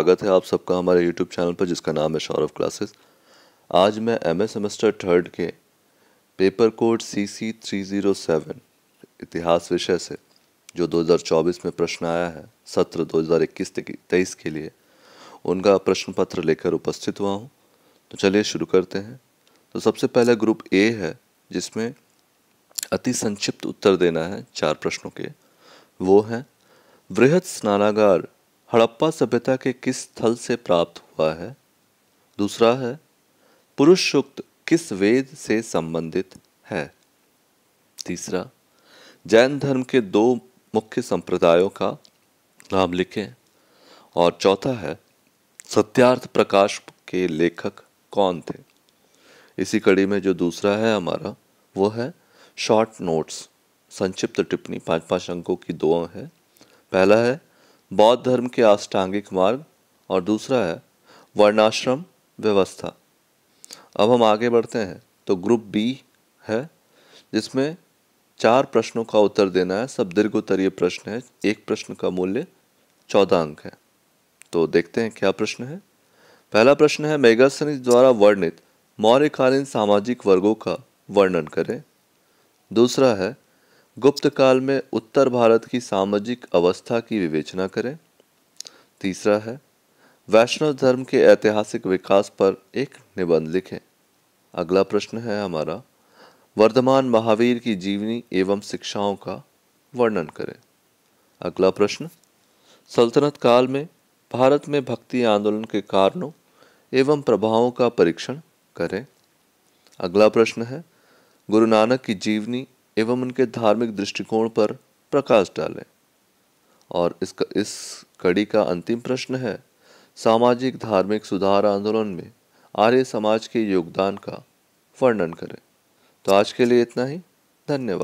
स्वागत है आप सबका हमारे यूट्यूब चैनल पर जिसका नाम है शौरव क्लासेस आज मैं एम सेमेस्टर थर्ड के paper code C C three zero seven इतिहास विषय से जो 2024 में प्रश्न आया है सत्र 2021 तेईस के लिए उनका प्रश्न पत्र लेकर उपस्थित हुआ हूँ तो चलिए शुरू करते हैं तो सबसे पहले ग्रुप ए है जिसमें अति संक्षिप्त उत्तर देना है चार प्रश्नों के वो हैं वृहद स्नानागार हड़प्पा सभ्यता के किस स्थल से प्राप्त हुआ है दूसरा है पुरुष सूक्त किस वेद से संबंधित है तीसरा जैन धर्म के दो मुख्य संप्रदायों का नाम लिखें और चौथा है सत्यार्थ प्रकाश के लेखक कौन थे इसी कड़ी में जो दूसरा है हमारा वो है शॉर्ट नोट्स संक्षिप्त टिप्पणी पाँच पांच अंकों की दो है पहला है बौद्ध धर्म के अष्टांगिक मार्ग और दूसरा है वर्णाश्रम व्यवस्था अब हम आगे बढ़ते हैं तो ग्रुप बी है जिसमें चार प्रश्नों का उत्तर देना है सब दीर्घ उत्तरीय प्रश्न है एक प्रश्न का मूल्य चौदह अंक है तो देखते हैं क्या प्रश्न है पहला प्रश्न है मेगासनिस द्वारा वर्णित मौर्यकालीन सामाजिक वर्गों का वर्णन करें दूसरा है गुप्त काल में उत्तर भारत की सामाजिक अवस्था की विवेचना करें तीसरा है वैष्णव धर्म के ऐतिहासिक विकास पर एक निबंध लिखें अगला प्रश्न है हमारा वर्धमान महावीर की जीवनी एवं शिक्षाओं का वर्णन करें अगला प्रश्न सल्तनत काल में भारत में भक्ति आंदोलन के कारणों एवं प्रभावों का परीक्षण करें अगला प्रश्न है गुरु नानक की जीवनी एवं उनके धार्मिक दृष्टिकोण पर प्रकाश डालें और इसका इस कड़ी का अंतिम प्रश्न है सामाजिक धार्मिक सुधार आंदोलन में आर्य समाज के योगदान का वर्णन करें तो आज के लिए इतना ही धन्यवाद